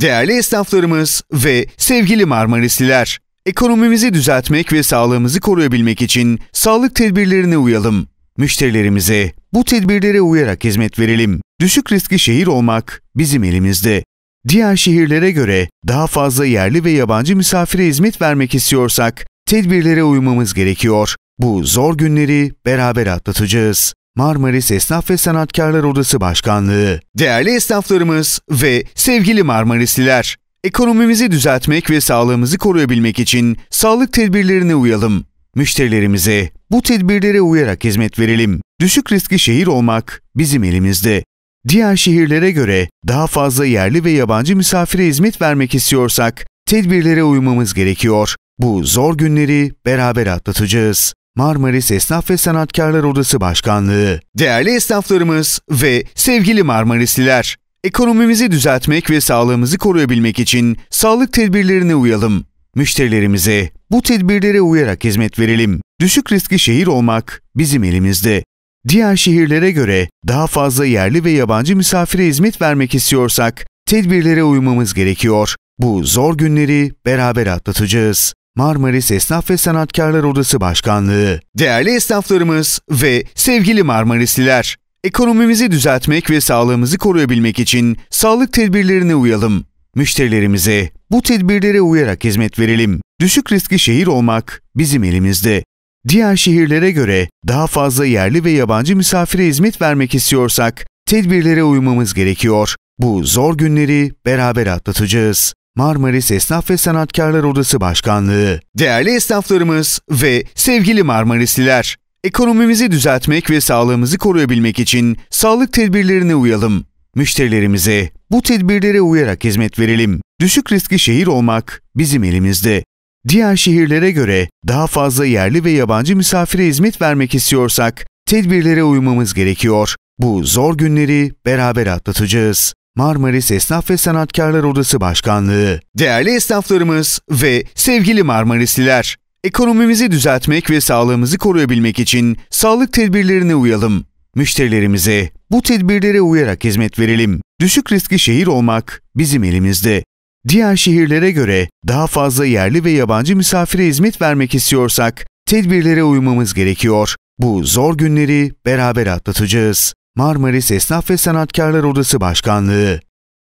Değerli esnaflarımız ve sevgili Marmarisliler, ekonomimizi düzeltmek ve sağlığımızı koruyabilmek için sağlık tedbirlerine uyalım. Müşterilerimize bu tedbirlere uyarak hizmet verelim. Düşük riskli şehir olmak bizim elimizde. Diğer şehirlere göre daha fazla yerli ve yabancı misafire hizmet vermek istiyorsak tedbirlere uymamız gerekiyor. Bu zor günleri beraber atlatacağız. Marmaris Esnaf ve Sanatkarlar Odası Başkanlığı. Değerli esnaflarımız ve sevgili Marmarisliler, ekonomimizi düzeltmek ve sağlığımızı koruyabilmek için sağlık tedbirlerine uyalım. Müşterilerimize bu tedbirlere uyarak hizmet verelim. Düşük riskli şehir olmak bizim elimizde. Diğer şehirlere göre daha fazla yerli ve yabancı misafire hizmet vermek istiyorsak tedbirlere uymamız gerekiyor. Bu zor günleri beraber atlatacağız. Marmaris Esnaf ve Sanatkarlar Odası Başkanlığı. Değerli esnaflarımız ve sevgili Marmarisliler, ekonomimizi düzeltmek ve sağlığımızı koruyabilmek için sağlık tedbirlerine uyalım. Müşterilerimize bu tedbirlere uyarak hizmet verelim. Düşük riskli şehir olmak bizim elimizde. Diğer şehirlere göre daha fazla yerli ve yabancı misafire hizmet vermek istiyorsak tedbirlere uymamız gerekiyor. Bu zor günleri beraber atlatacağız. Marmaris Esnaf ve Sanatkarlar Odası Başkanlığı. Değerli esnaflarımız ve sevgili Marmarisliler, ekonomimizi düzeltmek ve sağlığımızı koruyabilmek için sağlık tedbirlerine uyalım. Müşterilerimize bu tedbirlere uyarak hizmet verelim. Düşük riskli şehir olmak bizim elimizde. Diğer şehirlere göre daha fazla yerli ve yabancı misafire hizmet vermek istiyorsak tedbirlere uymamız gerekiyor. Bu zor günleri beraber atlatacağız. Marmaris Esnaf ve Sanatkarlar Odası Başkanlığı. Değerli esnaflarımız ve sevgili Marmarisliler, ekonomimizi düzeltmek ve sağlığımızı koruyabilmek için sağlık tedbirlerine uyalım. Müşterilerimize bu tedbirlere uyarak hizmet verelim. Düşük riskli şehir olmak bizim elimizde. Diğer şehirlere göre daha fazla yerli ve yabancı misafire hizmet vermek istiyorsak tedbirlere uymamız gerekiyor. Bu zor günleri beraber atlatacağız. Marmaris Esnaf ve Sanatkarlar Odası Başkanlığı. Değerli esnaflarımız ve sevgili Marmarisliler, ekonomimizi düzeltmek ve sağlığımızı koruyabilmek için sağlık tedbirlerine uyalım. Müşterilerimize bu tedbirlere uyarak hizmet verelim. Düşük riskli şehir olmak bizim elimizde. Diğer şehirlere göre daha fazla yerli ve yabancı misafire hizmet vermek istiyorsak tedbirlere uymamız gerekiyor. Bu zor günleri beraber atlatacağız. Marmaris Esnaf ve Sanatkarlar Odası Başkanlığı